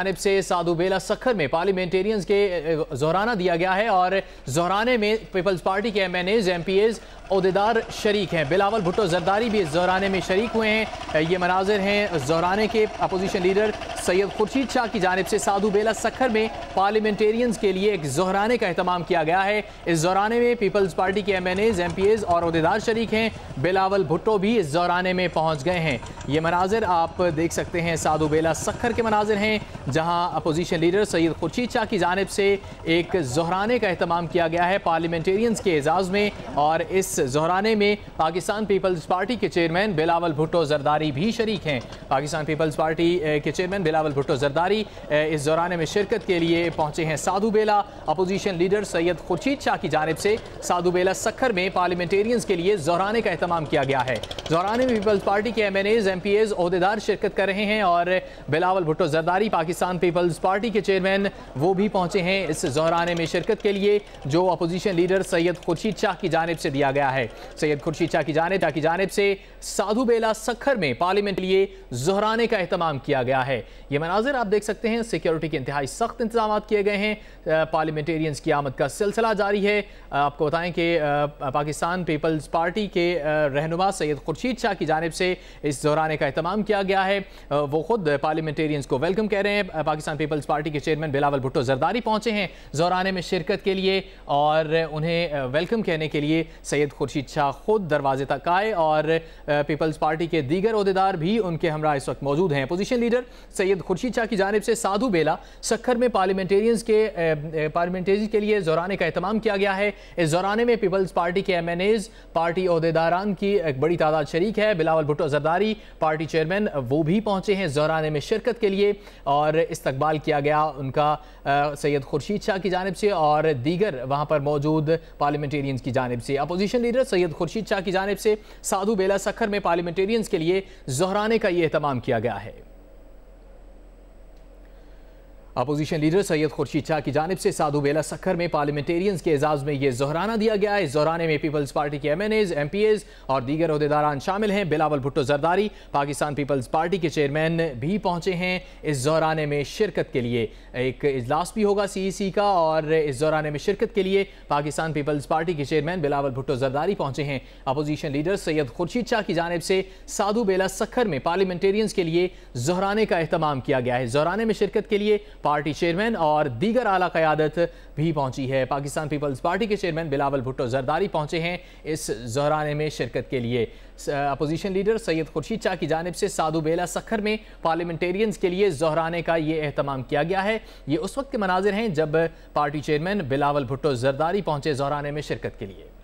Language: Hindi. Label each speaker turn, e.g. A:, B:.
A: जानब से साधु बेला सखर में पार्लियामेंटेरियंस के जोराना दिया गया है और जोराने में पीपल्स पार्टी के M N As M P As अहदेदार शरीक हैं बिलावल भुट्टो जरदारी भी इस जहराने में शरीक हुए हैं ये मनाजिर हैं जहराने के अपोजिशन लीडर सैयद खुर्शीद शाह की जानब से साधु बेला सखर में पार्लियामेंटेरियंस के लिए एक जहराने का अहतमाम किया गया है इस जहराने में पीपल्स पार्टी के M N As M P As और अहदेदार शरीक हैं बिलावल भुट्टो भी इस जहराने में पहुँच गए हैं ये मनाजिर आप देख सकते हैं साधु बेला सखर के मनाजिर हैं जहाँ अपोजिशन लीडर सैयद खुर्शीद शाह की जानब से एक जहराने का अहतमाम किया गया है पार्लियामेंटेरियंस के एजाज़ में और इस इस जहराने में पाकिस्तान पीपल्स पार्टी के चेयरमैन बिलावल भुट्टो जरदारी भी शरीक हैं पाकिस्तान पीपल्स पार्टी के चेयरमैन बिलावल भुट्टो जरदारी इस जहराने में शिरकत के लिए पहुंचे हैं साधु बेला अपोजिशन लीडर सैयद खुर्शीद शाह की जानब से साधु बेला सखर में पार्लियामेंटेरियंस के लिए जहराने का अहतमाम किया गया है जहराने में पीपल्स पार्टी के M N As M P As अहदेदार शिरकत कर रहे हैं और बिलावल भुट्टो जरदारी पाकिस्तान पीपल्स पार्टी के चेयरमैन वो भी पहुंचे हैं इस जहराने में शिरकत के लिए जो अपोजिशन लीडर सैयद खुर्शीद शाह की जानब से दिया गया गया है सैयद खुर्शीद शाह की जानब की जानब से साधु बेला सखर में पार्लियामेंट लिए जहराने का अहतमाम किया गया है ये मनाजिर आप देख सकते हैं सिक्योरिटी के इंतहाई सख्त इंतजाम किए गए हैं पार्लियामेंटेरियंस की आमद का सिलसिला जारी है आपको बताएं कि पाकिस्तान पीपल्स पार्टी के रहनुमा सैयद खुर्शीद शाह की जानब से इस दोहराने का अहतमाम किया गया है वो खुद पार्लियामेंटेरियंस को वेलकम कह रहे हैं पाकिस्तान पीपल्स पार्टी के चेयरमैन बिलावल भुट्टो जरदारी पहुंचे हैं जहराने में शिरकत के लिए और उन्हें वेलकम कहने के लिए सैयद खुर्शीद शाह खुद दरवाजे तक आए और पीपल्स पार्टी के दीगर अहदेदार भी उनके हमरा इस वक्त मौजूद हैं अपोजिशन लीडर सैयद खुर्शीद शाह की जानब से साधु बेला सखर में पार्लियामेंटेरियंस के पार्लियामेंटेरियंस के लिए जोराने का अहतमाम किया गया है इस जोराने में पीपल्स पार्टी के एम एन एज पार्टी अहदेदारान की एक बड़ी तादाद शरीक है बिलावल भुट्टो जरदारी पार्टी चेयरमैन वो भी पहुंचे हैं जोराने में शिरकत के लिए और इस्तकबाल किया गया उनका सैयद खुर्शीद शाह की जानब से और दीगर वहाँ पर मौजूद पार्लियामेंटेरियंस की जानब से अपोजिशन लीडर सैयद खुर्शीद शाह की जानब से साधु बेला सखर में पार्लियामेंटेरियंस के लिए जहराने का ये अहतमाम किया गया है अपोजिशन लीडर सैयद खुर्शीद शाह की जानब से साधु बेला सखर में पार्लियामेंटेरियंस के एजाज में यह जहराना दिया गया इस जहराने में पीपल्स पार्टी के M N As M P As और दीगर अहदेदारान शामिल हैं बिलावल भुट्टो जरदारी पाकिस्तान पीपल्स पार्टी के चेयरमैन भी पहुंचे हैं इस जहराने में शिरकत के लिए एक इजलास भी होगा सी ई सी का और इस जहराने में शिरकत के लिए पाकिस्तान पीपल्स पार्टी के चेयरमैन बिलावल भुट्टो जरदारी पहुंचे हैं अपोजिशन लीडर सैयद खुर्शीद शाह की जानब से साधु बेला सखर में पार्लियामेंटेरियंस के लिए जहराने का अहतमाम किया गया है जहराने में शिरकत के लिए पार्टी चेयरमैन और दीगर आला क्यादत भी पहुंची है पाकिस्तान पीपल्स पार्टी के चेयरमैन बिलावल भुट्टो जरदारी पहुंचे हैं इस जहराने में शिरकत के लिए अपोजिशन लीडर सैयद खुर्शीद शाह की जानब से साधु बेला सखर में पार्लियामेंटेरियंस के लिए जहराने का ये अहतमाम किया गया है ये उस वक्त के मनाजिर हैं जब पार्टी चेयरमैन बिलावल भुट्टो जरदारी पहुंचे जहराने में शिरकत के लिए